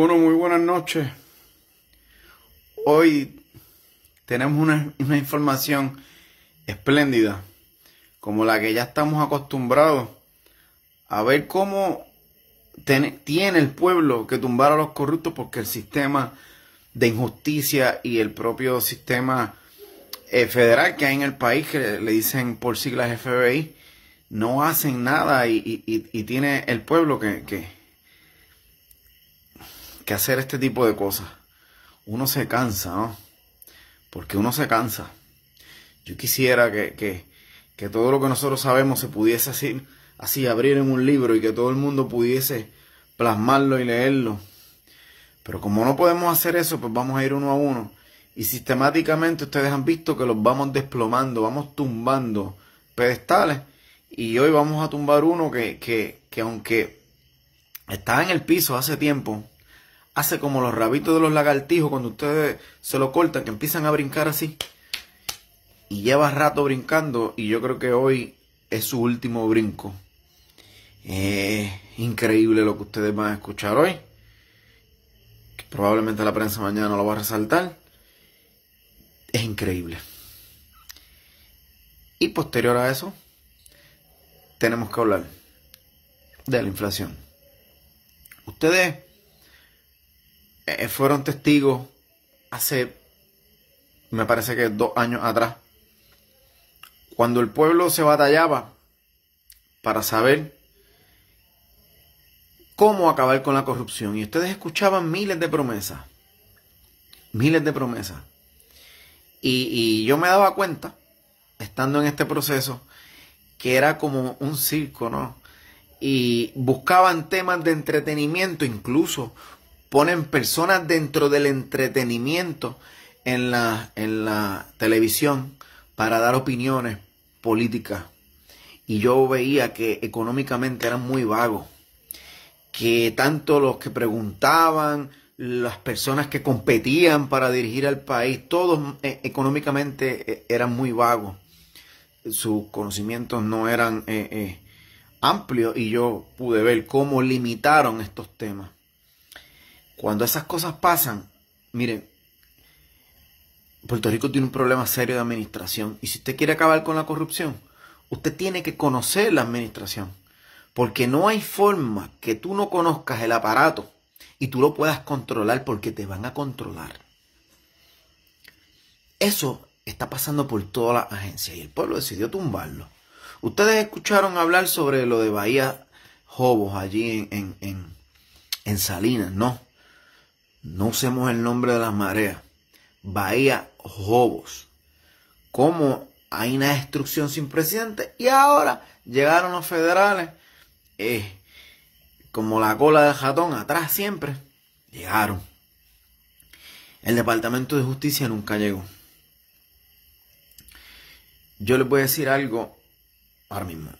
Bueno, muy buenas noches. Hoy tenemos una, información espléndida, como la que ya estamos acostumbrados a ver cómo tiene el pueblo que tumbar a los corruptos porque el sistema de injusticia y el propio sistema eh, federal que hay en el país, que le, dicen por siglas FBI, no hacen nada y, tiene el pueblo que, que hacer este tipo de cosas. Uno se cansa, Porque uno se cansa. Yo quisiera que, todo lo que nosotros sabemos se pudiese así, así abrir en un libro y que todo el mundo pudiese plasmarlo y leerlo. Pero como no podemos hacer eso, pues vamos a ir uno a uno. Y sistemáticamente ustedes han visto que los vamos desplomando, vamos tumbando pedestales. Y hoy vamos a tumbar uno que, que, que aunque estaba en el piso hace tiempo, hace como los rabitos de los lagartijos cuando ustedes se lo cortan, que empiezan a brincar así. Y lleva rato brincando y yo creo que hoy es su último brinco. Es increíble lo que ustedes van a escuchar hoy. Que probablemente la prensa mañana lo va a resaltar. Es increíble. Y posterior a eso, tenemos que hablar de la inflación. Ustedes eh, fueron testigos hace, me parece que dos años atrás, cuando el pueblo se batallaba para saber cómo acabar con la corrupción. Y ustedes escuchaban miles de promesas, miles de promesas. Y, y yo me daba cuenta, estando en este proceso, que era como un circo, ¿no? Y buscaban temas de entretenimiento, incluso ponen personas dentro del entretenimiento en la, en la televisión para dar opiniones políticas. Y yo veía que económicamente eran muy vagos, que tanto los que preguntaban, las personas que competían para dirigir al país, todos eh, económicamente eh, eran muy vagos. Sus conocimientos no eran eh, amplios y yo pude ver cómo limitaron estos temas. Cuando esas cosas pasan, miren, Puerto Rico tiene un problema serio de administración y si usted quiere acabar con la corrupción, usted tiene que conocer la administración, porque no hay forma que tú no conozcas el aparato y tú lo puedas controlar porque te van a controlar. Eso está pasando por toda la agencia y el pueblo decidió tumbarlo. Ustedes escucharon hablar sobre lo de Bahía Jobos allí en, en, en Salinas, ¿no? No usemos el nombre de las mareas. Bahía Jobos. Como hay una destrucción sin presidente y ahora llegaron los federales. Eh, como la cola del jatón atrás siempre. Llegaron. El Departamento de Justicia nunca llegó. Yo les voy a decir algo ahora mismo.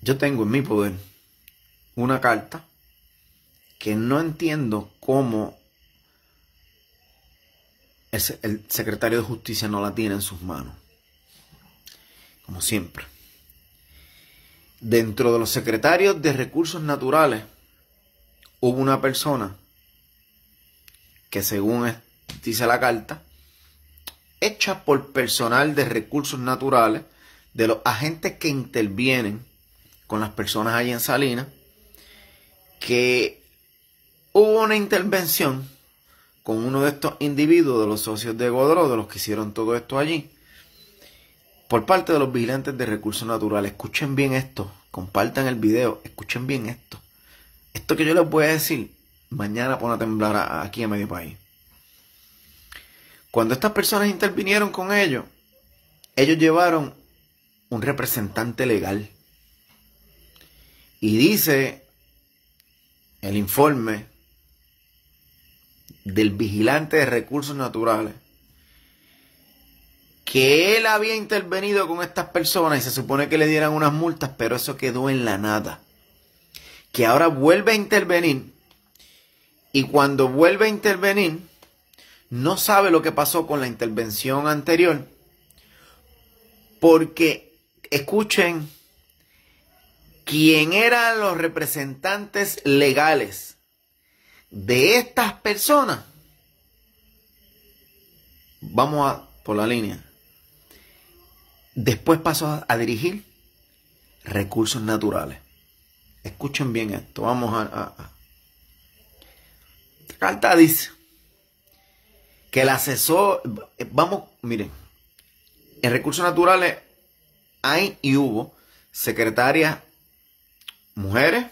Yo tengo en mi poder una carta que no entiendo cómo el secretario de justicia no la tiene en sus manos. Como siempre. Dentro de los secretarios de recursos naturales hubo una persona que según dice la carta, hecha por personal de recursos naturales de los agentes que intervienen con las personas allí en Salinas, que hubo una intervención con uno de estos individuos, de los socios de Godró, de los que hicieron todo esto allí, por parte de los vigilantes de recursos naturales. Escuchen bien esto, compartan el video, escuchen bien esto. Esto que yo les voy a decir, mañana pone a temblar aquí a medio país. Cuando estas personas intervinieron con ellos, ellos llevaron un representante legal. Y dice el informe del vigilante de recursos naturales, que él había intervenido con estas personas y se supone que le dieran unas multas, pero eso quedó en la nada. Que ahora vuelve a intervenir y cuando vuelve a intervenir, no sabe lo que pasó con la intervención anterior, porque escuchen, ¿quién eran los representantes legales de estas personas, vamos a, por la línea. Después pasó a, dirigir recursos naturales. Escuchen bien esto, vamos a, a. Esta carta dice que el asesor, vamos, miren, en recursos naturales hay y hubo secretarias mujeres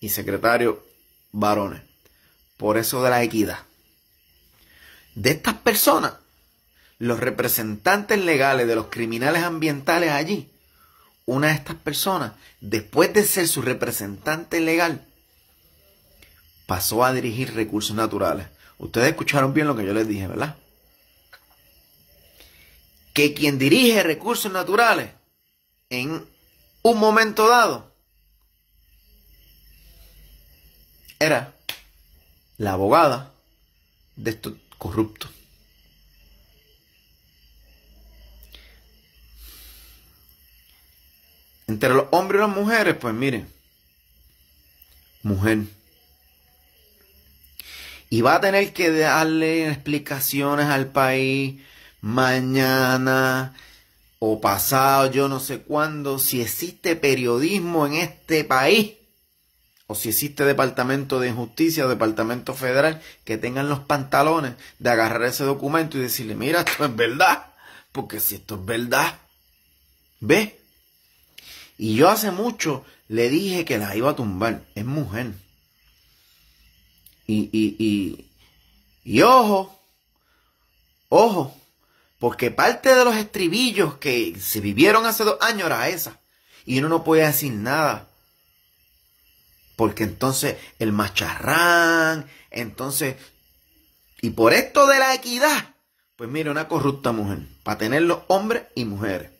y secretarios varones. Por eso de la equidad. De estas personas, los representantes legales de los criminales ambientales allí, una de estas personas, después de ser su representante legal, pasó a dirigir recursos naturales. Ustedes escucharon bien lo que yo les dije, ¿verdad? Que quien dirige recursos naturales en un momento dado era la abogada de estos corruptos. Entre los hombres y las mujeres, pues miren, mujer. Y va a tener que darle explicaciones al país mañana o pasado, yo no sé cuándo, si existe periodismo en este país o si existe departamento de injusticia o departamento federal que tengan los pantalones de agarrar ese documento y decirle, mira, esto es verdad, porque si esto es verdad, ve. Y yo hace mucho le dije que la iba a tumbar, es mujer. Y, y, y, ojo, ojo, porque parte de los estribillos que se vivieron hace dos años era esa. Y uno no puede decir nada porque entonces el macharrán, entonces, y por esto de la equidad, pues mire, una corrupta mujer, para tenerlo hombres y mujeres.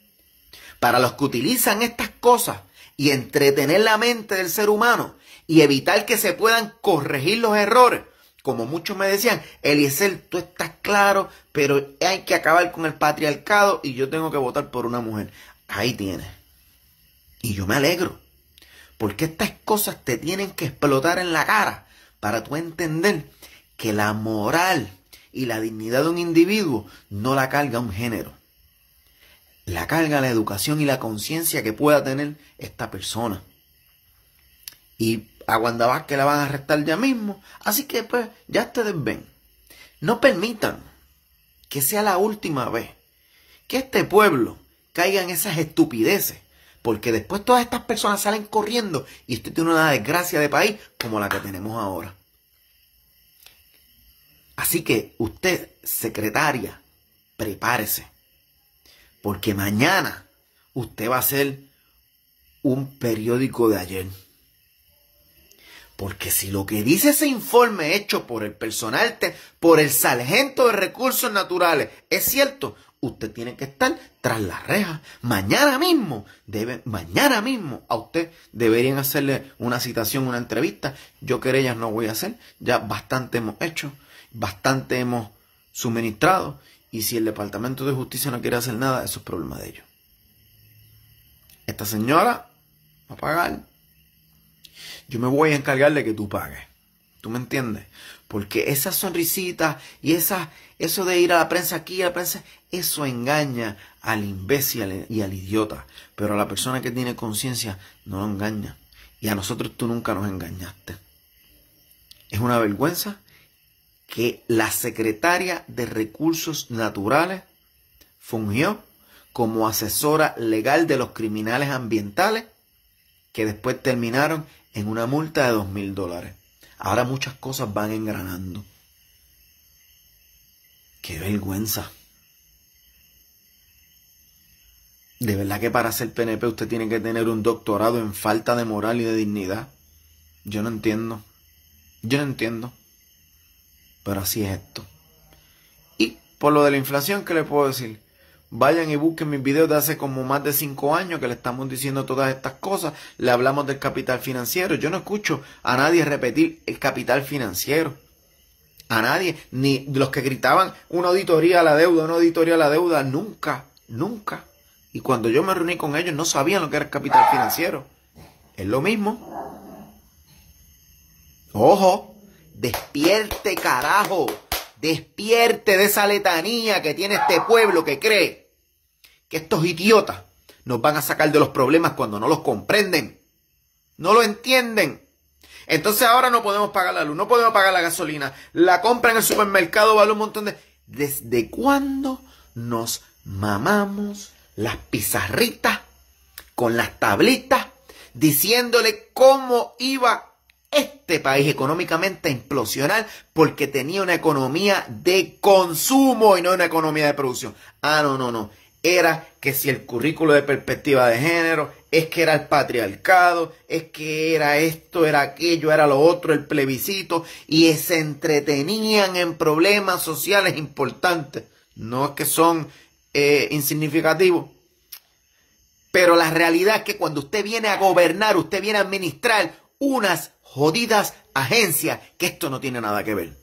Para los que utilizan estas cosas y entretener la mente del ser humano y evitar que se puedan corregir los errores. Como muchos me decían, Eliezer, tú estás claro, pero hay que acabar con el patriarcado y yo tengo que votar por una mujer. Ahí tienes. Y yo me alegro. Porque estas cosas te tienen que explotar en la cara para tú entender que la moral y la dignidad de un individuo no la carga un género. La carga la educación y la conciencia que pueda tener esta persona. Y a que la van a arrestar ya mismo. Así que pues ya ustedes ven. No permitan que sea la última vez que este pueblo caiga en esas estupideces porque después todas estas personas salen corriendo y usted tiene una desgracia de país como la que tenemos ahora. Así que usted, secretaria, prepárese. Porque mañana usted va a ser un periódico de ayer. Porque si lo que dice ese informe hecho por el personal, por el sargento de recursos naturales, es cierto, usted tiene que estar tras las rejas. Mañana mismo, debe, mañana mismo a usted deberían hacerle una citación, una entrevista. Yo ellas no voy a hacer, ya bastante hemos hecho, bastante hemos suministrado. Y si el Departamento de Justicia no quiere hacer nada, eso es problema de ellos. Esta señora va a pagar. Yo me voy a encargar de que tú pagues. ¿Tú me entiendes? Porque esas sonrisitas y esa, eso de ir a la prensa aquí, a la prensa, eso engaña al imbécil y al idiota, pero a la persona que tiene conciencia no lo engaña. Y a nosotros tú nunca nos engañaste. Es una vergüenza que la secretaria de Recursos Naturales fungió como asesora legal de los criminales ambientales que después terminaron en una multa de dos mil dólares. Ahora muchas cosas van engranando. Qué vergüenza. De verdad que para ser PNP usted tiene que tener un doctorado en falta de moral y de dignidad. Yo no entiendo. Yo no entiendo. Pero así es esto. Y por lo de la inflación, ¿qué le puedo decir? Vayan y busquen mis videos de hace como más de cinco años que le estamos diciendo todas estas cosas. Le hablamos del capital financiero. Yo no escucho a nadie repetir el capital financiero. A nadie. Ni los que gritaban una auditoría a la deuda, una auditoría a la deuda. Nunca, nunca. Y cuando yo me reuní con ellos, no sabían lo que era el capital financiero. Es lo mismo. Ojo, despierte carajo, despierte de esa letanía que tiene este pueblo que cree que estos idiotas nos van a sacar de los problemas cuando no los comprenden, no lo entienden. Entonces ahora no podemos pagar la luz, no podemos pagar la gasolina, la compra en el supermercado vale un montón de... ¿Desde cuándo nos mamamos las pizarritas con las tablitas diciéndole cómo iba este país económicamente a implosionar porque tenía una economía de consumo y no una economía de producción. Ah, no, no, no. Era que si el currículo de perspectiva de género, es que era el patriarcado, es que era esto, era aquello, era lo otro, el plebiscito, y se entretenían en problemas sociales importantes. No es que son eh, insignificativo. Pero la realidad es que cuando usted viene a gobernar, usted viene a administrar unas jodidas agencias que esto no tiene nada que ver.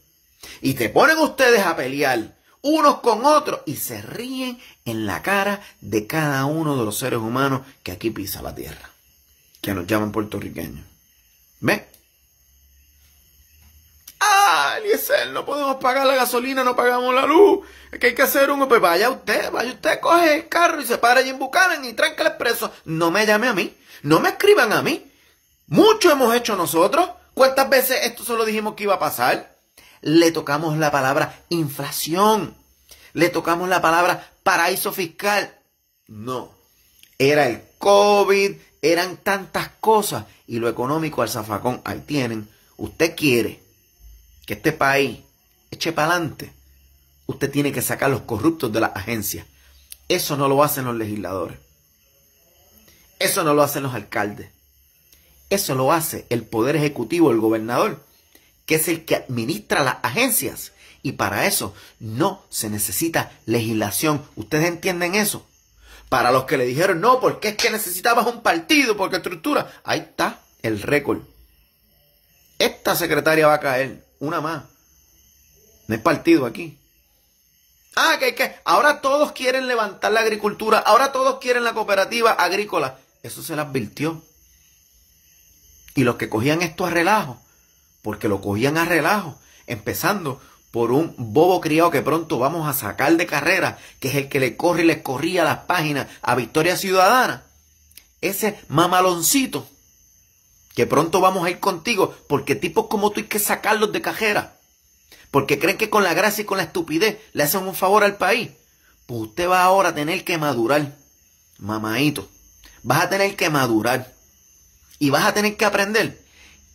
Y te ponen ustedes a pelear unos con otros y se ríen en la cara de cada uno de los seres humanos que aquí pisa la tierra, que nos llaman puertorriqueños. ¿Ves? no podemos pagar la gasolina, no pagamos la luz. Es que hay que hacer uno, Pues vaya usted, vaya usted, coge el carro y se para y en y y tranca el expreso. No me llame a mí, no me escriban a mí. Mucho hemos hecho nosotros. ¿Cuántas veces esto solo dijimos que iba a pasar? Le tocamos la palabra inflación. Le tocamos la palabra paraíso fiscal. No. Era el COVID, eran tantas cosas. Y lo económico al zafacón, ahí tienen. Usted quiere que este país eche para adelante, usted tiene que sacar los corruptos de las agencias. Eso no lo hacen los legisladores. Eso no lo hacen los alcaldes. Eso lo hace el Poder Ejecutivo, el gobernador, que es el que administra las agencias. Y para eso no se necesita legislación. ¿Ustedes entienden eso? Para los que le dijeron, no, porque es que necesitabas un partido, porque estructura. Ahí está el récord. Esta secretaria va a caer una más. No es partido aquí. Ah, que, que ahora todos quieren levantar la agricultura, ahora todos quieren la cooperativa agrícola. Eso se le advirtió. Y los que cogían esto a relajo, porque lo cogían a relajo, empezando por un bobo criado que pronto vamos a sacar de carrera, que es el que le corre y le corría las páginas a Victoria Ciudadana. Ese mamaloncito que pronto vamos a ir contigo, porque tipos como tú hay que sacarlos de cajera, porque creen que con la gracia y con la estupidez le hacen un favor al país. Pues usted va ahora a tener que madurar, mamadito. Vas a tener que madurar y vas a tener que aprender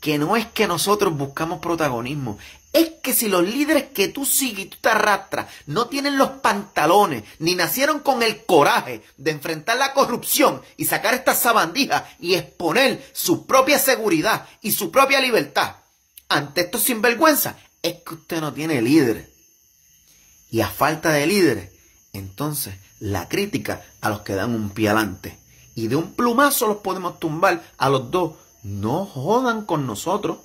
que no es que nosotros buscamos protagonismo, es que si los líderes que tú sigues y tú te arrastras no tienen los pantalones, ni nacieron con el coraje de enfrentar la corrupción y sacar estas sabandijas y exponer su propia seguridad y su propia libertad ante estos sinvergüenza, es que usted no tiene líder. Y a falta de líderes, entonces la crítica a los que dan un pie adelante. Y de un plumazo los podemos tumbar a los dos no jodan con nosotros.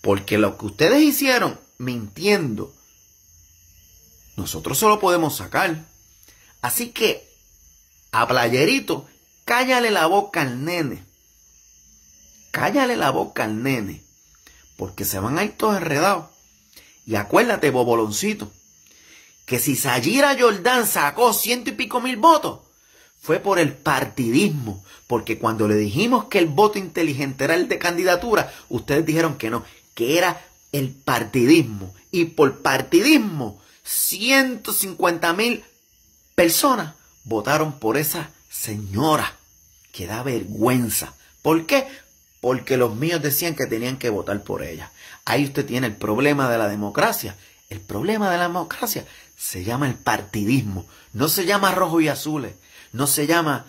Porque lo que ustedes hicieron, mintiendo, nosotros solo podemos sacar. Así que, a playerito, cállale la boca al nene. Cállale la boca al nene. Porque se van a ir todos enredados. Y acuérdate, boboloncito, que si Sayira Jordán sacó ciento y pico mil votos, fue por el partidismo, porque cuando le dijimos que el voto inteligente era el de candidatura, ustedes dijeron que no, que era el partidismo. Y por partidismo, 150 mil personas votaron por esa señora, que da vergüenza. ¿Por qué? Porque los míos decían que tenían que votar por ella. Ahí usted tiene el problema de la democracia, el problema de la democracia se llama el partidismo, no se llama rojo y azules, eh, no se llama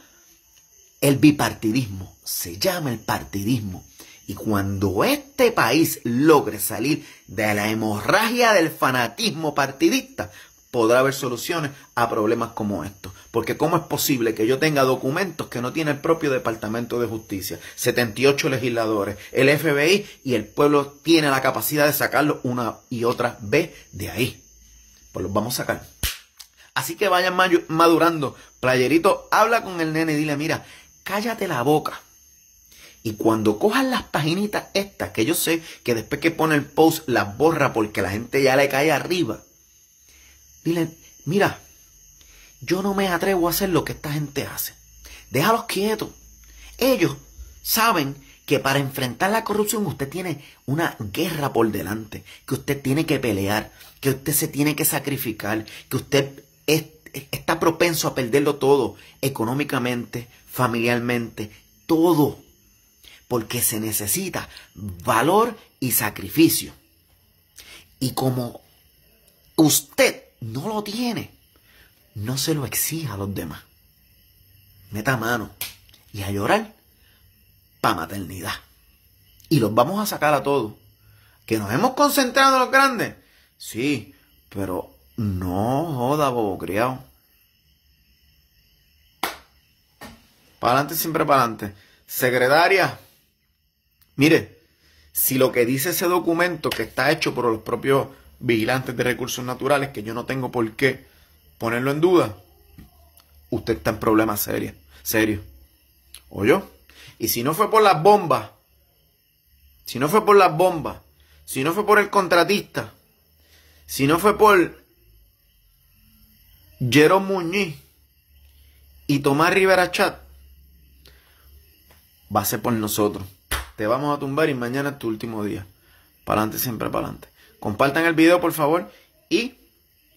el bipartidismo, se llama el partidismo. Y cuando este país logre salir de la hemorragia del fanatismo partidista, podrá haber soluciones a problemas como estos. Porque ¿cómo es posible que yo tenga documentos que no tiene el propio Departamento de Justicia? 78 legisladores, el FBI y el pueblo tiene la capacidad de sacarlo una y otra vez de ahí. Pues los vamos a sacar. Así que vayan madurando. Playerito, habla con el nene y dile, mira, cállate la boca. Y cuando cojan las paginitas estas, que yo sé que después que pone el post las borra porque la gente ya le cae arriba Dile, mira, yo no me atrevo a hacer lo que esta gente hace. Déjalos quietos. Ellos saben que para enfrentar la corrupción usted tiene una guerra por delante, que usted tiene que pelear, que usted se tiene que sacrificar, que usted está propenso a perderlo todo, económicamente, familiarmente, todo. Porque se necesita valor y sacrificio. Y como usted no lo tiene, no se lo exija a los demás. Meta mano y a llorar pa' maternidad. Y los vamos a sacar a todos. Que nos hemos concentrado en los grandes. Sí, pero no joda, bobo criado. Para adelante, siempre para adelante. Secretaria, mire, si lo que dice ese documento que está hecho por los propios vigilantes de recursos naturales, que yo no tengo por qué ponerlo en duda, usted está en problemas serios. Serio. yo? Y si no fue por las bombas, si no fue por las bombas, si no fue por el contratista, si no fue por Jerome Muñiz y Tomás Rivera Chat, va a ser por nosotros. Te vamos a tumbar y mañana es tu último día. Para adelante, siempre para adelante. Compartan el video, por favor. Y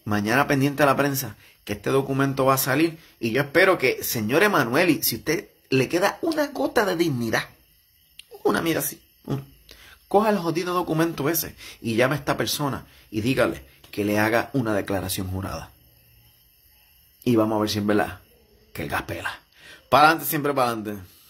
mañana pendiente a la prensa, que este documento va a salir. Y yo espero que, señor Emanueli, si usted le queda una gota de dignidad, una mira así, coja los jodido documento ese y llame a esta persona y dígale que le haga una declaración jurada. Y vamos a ver si en verdad que el gas pela. Para adelante, siempre para adelante.